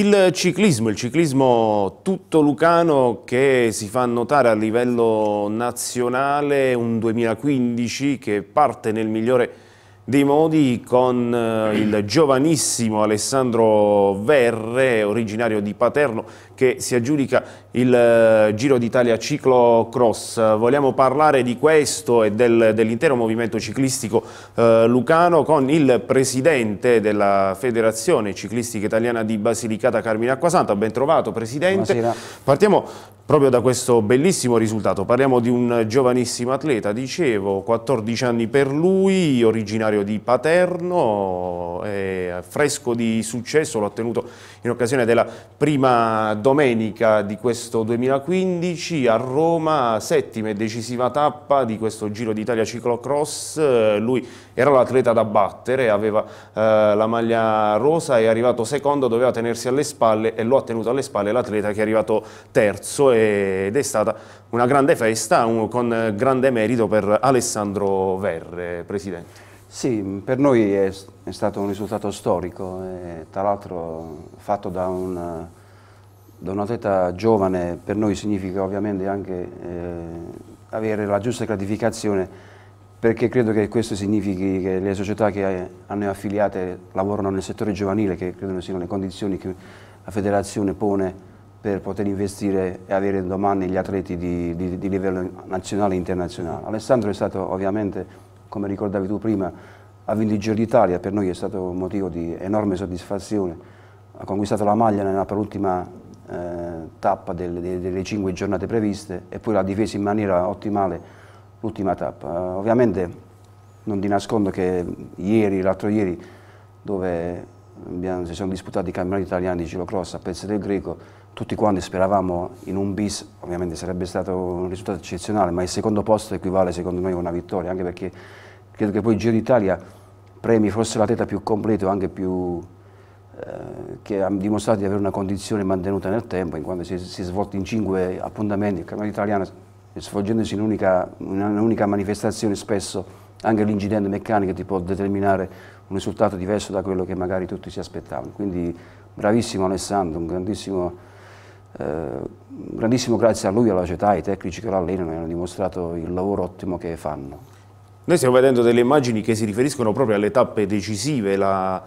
Il ciclismo, il ciclismo tutto lucano che si fa notare a livello nazionale, un 2015 che parte nel migliore dei modi con eh, il giovanissimo Alessandro Verre, originario di Paterno, che si aggiudica il eh, Giro d'Italia ciclocross. Vogliamo parlare di questo e del, dell'intero movimento ciclistico eh, lucano con il presidente della Federazione Ciclistica Italiana di Basilicata, Carmine Acquasanta. Ben trovato, presidente. Buonasera. Partiamo proprio da questo bellissimo risultato. Parliamo di un giovanissimo atleta, dicevo, 14 anni per lui, originario di Paterno, eh, fresco di successo, l'ho ottenuto in occasione della prima domanda domenica di questo 2015 a Roma, settima e decisiva tappa di questo Giro d'Italia ciclocross. Eh, lui era l'atleta da battere, aveva eh, la maglia rosa, è arrivato secondo, doveva tenersi alle spalle e lo ha tenuto alle spalle l'atleta che è arrivato terzo ed è stata una grande festa un, con grande merito per Alessandro Verre, Presidente. Sì, per noi è, è, stato un risultato storico, eh, tra l'altro fatto da un da un atleta giovane per noi significa ovviamente anche eh, avere la giusta gratificazione perché credo che questo significhi che le società che hanno affiliate lavorano nel settore giovanile, che credo siano le condizioni che la federazione pone per poter investire e avere domani gli atleti di, di, di livello nazionale e internazionale. Alessandro è stato ovviamente, come ricordavi tu prima, ha vinto il Giro d'Italia, per noi è stato un motivo di enorme soddisfazione, ha conquistato la maglia nella penultima eh, tappa del, de, delle cinque giornate previste e poi la difesa in maniera ottimale l'ultima tappa. Eh, ovviamente non ti nascondo che ieri, l'altro ieri, dove abbiamo, si sono disputati i campionati italiani di Cilocross a Pezzo del Greco, tutti quanti speravamo in un bis, ovviamente sarebbe stato un risultato eccezionale, ma il secondo posto equivale secondo me a una vittoria, anche perché credo che poi il Giro d'Italia premi forse l'atleta più completo, anche più eh, che ha dimostrato di avere una condizione mantenuta nel tempo, in quanto si, è svolto in cinque appuntamenti, il campionato italiano eh, svolgendosi in un'unica manifestazione, spesso anche l'incidente meccanico ti può determinare un risultato diverso da quello che magari tutti si aspettavano. Quindi bravissimo Alessandro, un grandissimo, eh, grandissimo grazie a lui, alla società, ai tecnici che lo allenano e hanno dimostrato il lavoro ottimo che fanno. Noi stiamo vedendo delle immagini che si riferiscono proprio alle tappe decisive, la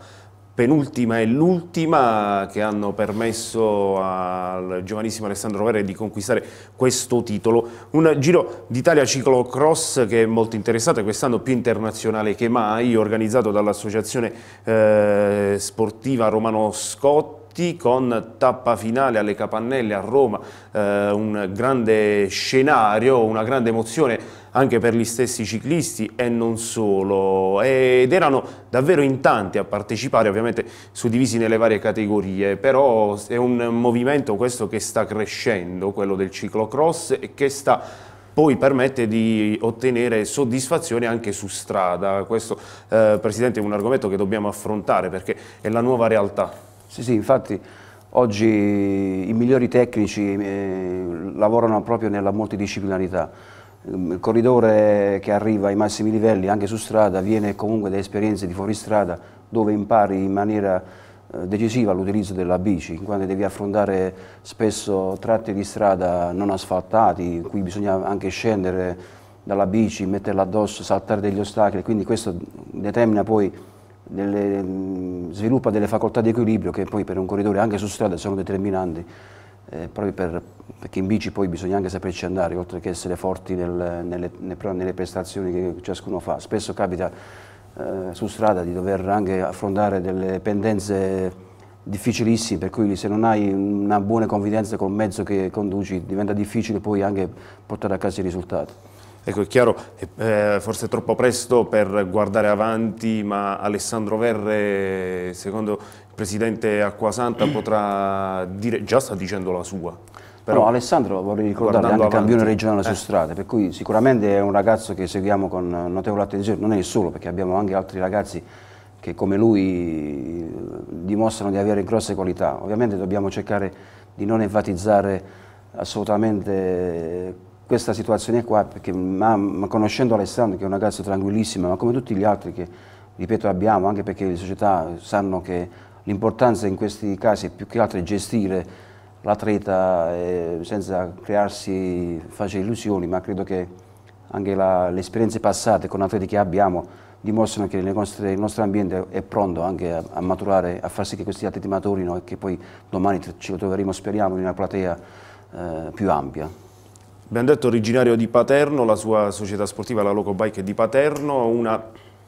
penultima e l'ultima che hanno permesso al giovanissimo Alessandro Verre di conquistare questo titolo. Un giro d'Italia ciclocross che è molto interessante, quest'anno più internazionale che mai, organizzato dall'Associazione eh, Sportiva Romano Scott T con tappa finale alle Capannelle a Roma, eh, un grande scenario, una grande emozione anche per gli stessi ciclisti e non solo ed erano davvero in tanti a partecipare ovviamente suddivisi nelle varie categorie però è un movimento questo che sta crescendo quello del ciclocross e che sta poi permette di ottenere soddisfazione anche su strada questo eh, Presidente è un argomento che dobbiamo affrontare perché è la nuova realtà sì, sì, infatti oggi i migliori tecnici eh, lavorano proprio nella multidisciplinarità. Il corridore che arriva ai massimi livelli anche su strada viene comunque da esperienze di fuoristrada dove impari in maniera eh, decisiva l'utilizzo della bici, in quanto devi affrontare spesso tratti di strada non asfaltati, in cui bisogna anche scendere dalla bici, metterla addosso, saltare degli ostacoli, quindi questo determina poi delle, mm, sviluppa delle facoltà di equilibrio che poi per un corridore anche su strada sono determinanti, eh, proprio per, perché in bici poi bisogna anche saperci andare, oltre che essere forti nel, nelle, nelle, prestazioni che ciascuno fa. Spesso capita eh, su strada di dover anche affrontare delle pendenze difficilissimi, per cui se non hai una buona confidenza col mezzo che conduci diventa difficile poi anche portare a casa i risultati. Ecco, è chiaro, eh, forse è troppo presto per guardare avanti, ma Alessandro Verre, secondo il presidente Acquasanta, potrà dire, già sta dicendo la sua. Però no, Alessandro, vorrei ricordare, è anche avanti, campione regionale eh. su strade, per cui sicuramente è un ragazzo che seguiamo con notevole attenzione, non è il solo, perché abbiamo anche altri ragazzi che come lui dimostrano di avere grosse qualità. Ovviamente dobbiamo cercare di non enfatizzare assolutamente questa situazione qua, perché ma, ma conoscendo Alessandro, che è un ragazzo tranquillissimo, ma come tutti gli altri che, ripeto, abbiamo, anche perché le società sanno che l'importanza in questi casi è più che altro gestire l'atleta eh, senza crearsi facce illusioni, ma credo che anche la, le esperienze passate con atleti che abbiamo dimostrano che nostre, il nostro ambiente è pronto anche a, a, maturare, a far sì che questi atleti maturino e che poi domani ci troveremo, speriamo, in una platea eh, più ampia. Abbiamo detto originario di Paterno, la sua società sportiva, la Locobike è di Paterno, una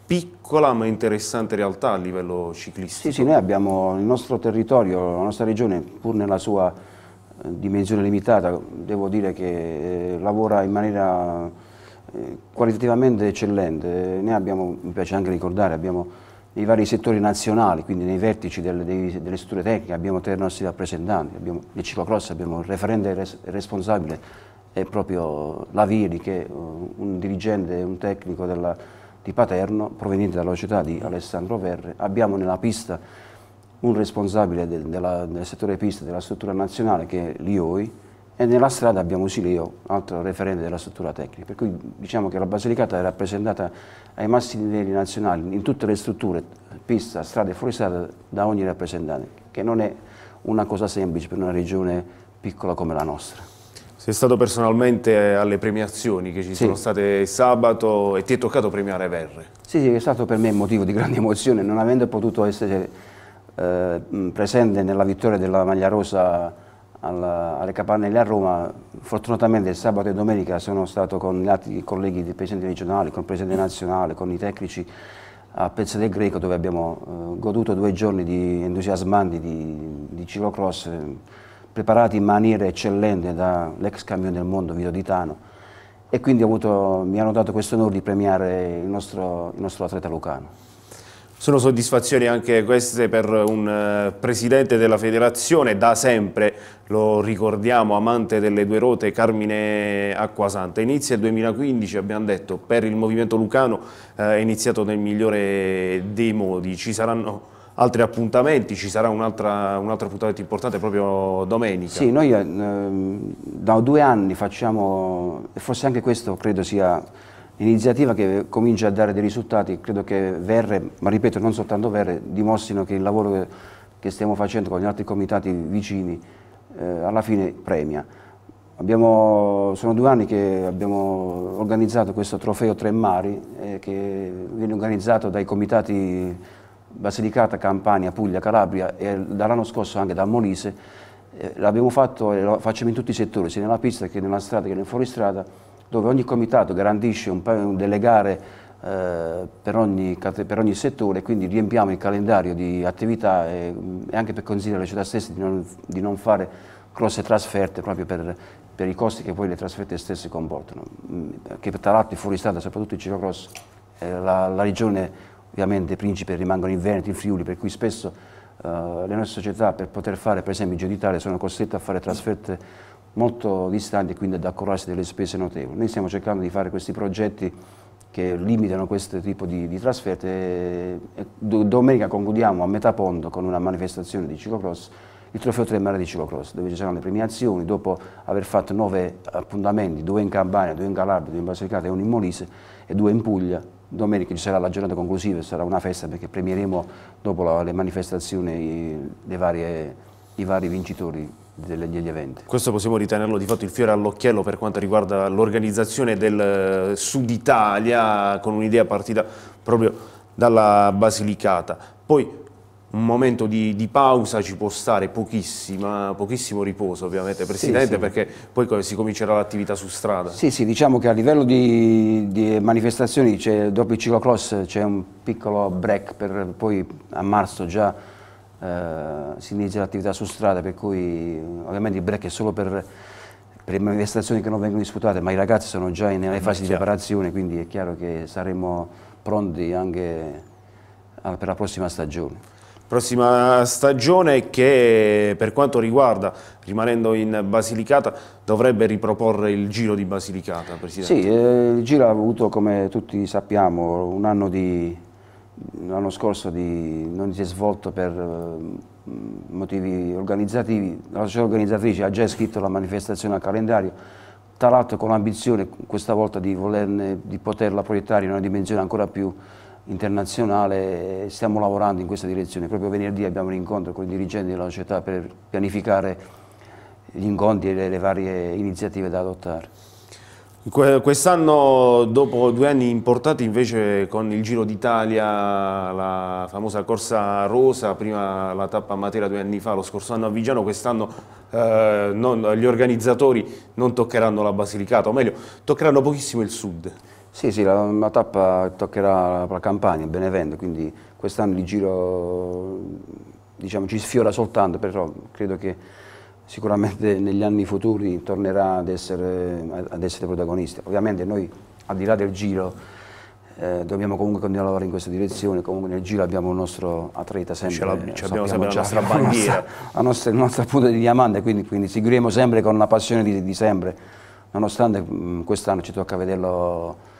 piccola ma interessante realtà a livello ciclistico. Sì, sì, noi abbiamo il nostro territorio, la nostra regione, pur nella sua eh, dimensione limitata, devo dire che eh, lavora in maniera eh, qualitativamente eccellente. Noi abbiamo, mi piace anche ricordare, abbiamo nei vari settori nazionali, quindi nei vertici delle, delle strutture tecniche, abbiamo tre nostri rappresentanti, abbiamo, nel ciclocross abbiamo il referente responsabile è proprio Laviri, che è uh, un dirigente, un tecnico della, di Paterno, proveniente dalla società di Alessandro Verre. Abbiamo nella pista un responsabile del, della, del settore pista della struttura nazionale, che è l'IOI, e nella strada abbiamo Sileo, altro referente della struttura tecnica. Per cui diciamo che la Basilicata è rappresentata ai massimi livelli nazionali, in tutte le strutture, pista, strada e fuoristrada, da ogni rappresentante, che non è una cosa semplice per una regione piccola come la nostra. Sei stato personalmente alle premiazioni che ci sì. sono state sabato e ti è toccato premiare Verre. Sì, sì, è stato per me motivo di grande emozione, non avendo potuto essere eh, presente nella vittoria della Maglia Rosa alla, alle Capanelle a Roma, fortunatamente sabato e domenica sono stato con gli altri colleghi del Presidente regionale, con il Presidente nazionale, con i tecnici a Pezzo del Greco dove abbiamo eh, goduto due giorni di entusiasmanti di, di ciclocross. Eh, preparati in maniera eccellente dall'ex campione del mondo Vito Ditano e quindi avuto, mi hanno dato questo onore di premiare il nostro, il nostro atleta lucano. Sono soddisfazioni anche queste per un eh, presidente della federazione, da sempre lo ricordiamo, amante delle due ruote, Carmine Acquasanta. Inizia il 2015, abbiamo detto, per il movimento lucano, eh, è iniziato nel migliore dei modi. Ci saranno altri appuntamenti, ci sarà un, altro appuntamento importante proprio domenica. Sì, noi eh, da due anni facciamo, e forse anche questo credo sia un'iniziativa che comincia a dare dei risultati, credo che Verre, ma ripeto non soltanto Verre, dimostrino che il lavoro che, che stiamo facendo con gli altri comitati vicini eh, alla fine premia. Abbiamo, sono due anni che abbiamo organizzato questo trofeo Tre Mari eh, che viene organizzato dai comitati Basilicata, Campania, Puglia, Calabria e dall'anno scorso anche da Molise, eh, l'abbiamo fatto e lo facciamo in tutti i settori, sia nella pista che nella strada che nel fuoristrada, dove ogni comitato garantisce un paio, delle gare eh, per, ogni, per, ogni, settore, quindi riempiamo il calendario di attività e, e anche per consigliare alle città stesse di non, di non fare grosse trasferte proprio per, per, i costi che poi le trasferte stesse comportano, mm, che tra l'altro il fuoristrada, soprattutto il ciclocross, eh, la, la regione Ovviamente Principe rimangono in Veneto, in Friuli, per cui spesso eh, le nostre società per poter fare per esempio il Giro d'Italia sono costrette a fare trasferte molto distanti e quindi ad accorrarsi delle spese notevoli. Noi stiamo cercando di fare questi progetti che limitano questo tipo di, di trasferte e, e domenica concludiamo a metà pondo con una manifestazione di ciclocross il trofeo Tremare di ciclocross, dove ci saranno le premiazioni, dopo aver fatto nove appuntamenti, due in Campania, due in Calabria, due in Basilicata e uno in Molise e due in Puglia, domenica ci sarà la giornata conclusiva, sarà una festa perché premieremo dopo la, le manifestazioni le varie, i vari vincitori degli eventi. Questo possiamo ritenerlo di fatto il fiore all'occhiello per quanto riguarda l'organizzazione del eh, Sud Italia con un'idea partita proprio dalla Basilicata. Poi un momento di, di, pausa ci può stare, pochissimo riposo ovviamente, Presidente, sì, sì. perché poi si comincerà l'attività su strada. Sì, sì, diciamo che a livello di, di manifestazioni, dopo il ciclocross c'è un piccolo break, per, poi a marzo già eh, si inizia l'attività su strada, per cui ovviamente il break è solo per per le manifestazioni che non vengono disputate, ma i ragazzi sono già nelle eh, fasi di preparazione, quindi è chiaro che saremo pronti anche eh, per la prossima stagione prossima stagione che per quanto riguarda, rimanendo in Basilicata, dovrebbe riproporre il Giro di Basilicata, Presidente? Sì, eh, il Giro ha avuto, come tutti sappiamo, un anno di l'anno scorso di, non si è svolto per eh, motivi organizzativi, la società organizzatrice ha già scritto la manifestazione al calendario, tra l'altro con l'ambizione questa volta di, volerne, di, poterla proiettare in una dimensione ancora più internazionale, stiamo lavorando in questa direzione. Proprio venerdì abbiamo un incontro con i dirigenti della società per pianificare gli incontri e le, le varie iniziative da adottare. Quest'anno, dopo due anni importati, invece con il Giro d'Italia, la famosa corsa rosa, prima la tappa a Matera due anni fa, lo scorso anno a Vigiano, quest'anno eh, gli organizzatori non toccheranno la Basilicata, o meglio, toccheranno pochissimo il sud. Sì, sì, la, la tappa toccherà la Campania, Benevento, quindi quest'anno il giro diciamo, ci sfiora soltanto, però credo che sicuramente negli anni futuri tornerà ad essere, ad essere protagonista. Ovviamente noi, al di là del giro, eh, dobbiamo comunque continuare a lavorare in questa direzione, comunque nel giro abbiamo il nostro atleta sempre, la, eh, abbiamo sempre la nostra bandiera, la nostra, la nostra, la nostra punta di diamante, quindi, quindi, seguiremo sempre con la passione di, di sempre, nonostante mm, quest'anno ci tocca vederlo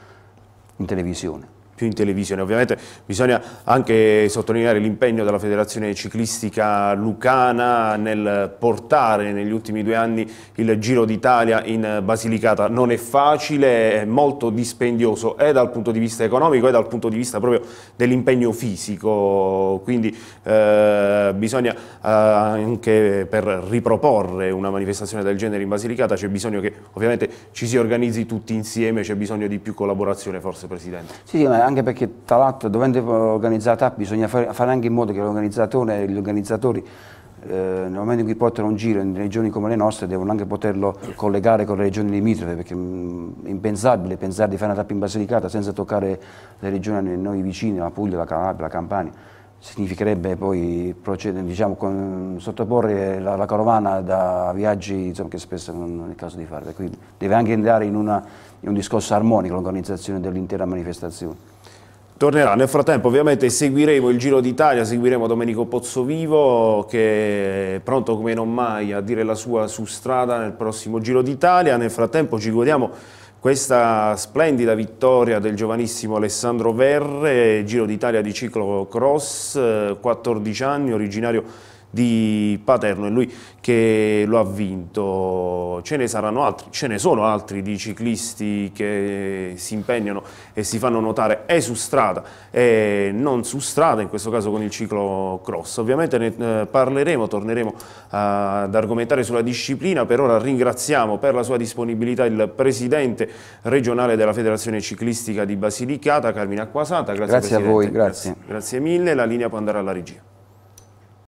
in televisione più in televisione. Ovviamente bisogna anche sottolineare l'impegno della Federazione Ciclistica Lucana nel portare negli ultimi due anni il Giro d'Italia in Basilicata. Non è facile, è molto dispendioso e dal punto di vista economico e dal punto di vista proprio dell'impegno fisico, quindi eh, bisogna eh, anche per riproporre una manifestazione del genere in Basilicata c'è bisogno che ovviamente ci si organizzi tutti insieme, c'è bisogno di più collaborazione forse Presidente. Sì, sì, ma anche perché tra l'altro dovendo organizzare TAP bisogna fare anche in modo che l'organizzatore e gli organizzatori eh, nel momento in cui portano un giro in regioni come le nostre devono anche poterlo collegare con le regioni limitrofe perché è mm, impensabile pensare di fare una tappa in Basilicata senza toccare le regioni a noi vicine, la Puglia, la Calabria, la Campania significherebbe poi procedere, diciamo, con, sottoporre la, la, carovana da viaggi insomma, che spesso non, non, è il caso di fare, quindi deve anche andare in, una, in un discorso armonico l'organizzazione dell'intera manifestazione tornerà. Nel frattempo ovviamente seguiremo il Giro d'Italia, seguiremo Domenico Pozzovivo che è pronto come non mai a dire la sua su strada nel prossimo Giro d'Italia. Nel frattempo ci godiamo questa splendida vittoria del giovanissimo Alessandro Verre, Giro d'Italia di ciclocross, 14 eh, anni, originario di di Paterno, è lui che lo ha vinto. Ce ne saranno altri, ce ne sono altri di ciclisti che si impegnano e si fanno notare e su strada e non su strada, in questo caso con il ciclo cross. Ovviamente ne eh, parleremo, torneremo eh, ad argomentare sulla disciplina, per ora ringraziamo per la sua disponibilità il presidente regionale della Federazione Ciclistica di Basilicata, Carmine Acquasata. Grazie, grazie a voi, grazie. grazie. Grazie mille, la linea può andare alla regia.